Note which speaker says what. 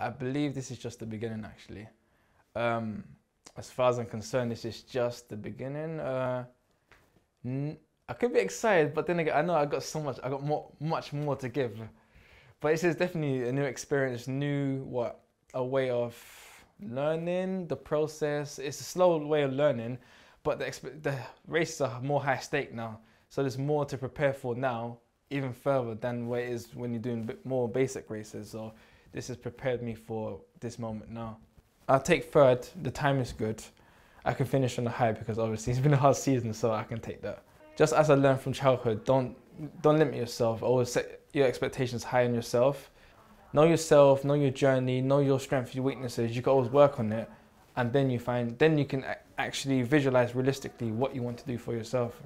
Speaker 1: I believe this is just the beginning, actually. Um, as far as I'm concerned, this is just the beginning. Uh, I could be excited, but then again, I know I got so much. I got more, much more to give. But this is definitely a new experience, new what a way of learning the process. It's a slow way of learning, but the, the races are more high stake now. So there's more to prepare for now, even further than where it is when you're doing more basic races or this has prepared me for this moment now. I'll take third, the time is good. I can finish on a high because obviously it's been a hard season, so I can take that. Just as I learned from childhood, don't don't limit yourself. Always set your expectations high on yourself. Know yourself, know your journey, know your strengths, your weaknesses. You can always work on it, and then you find then you can actually visualize realistically what you want to do for yourself.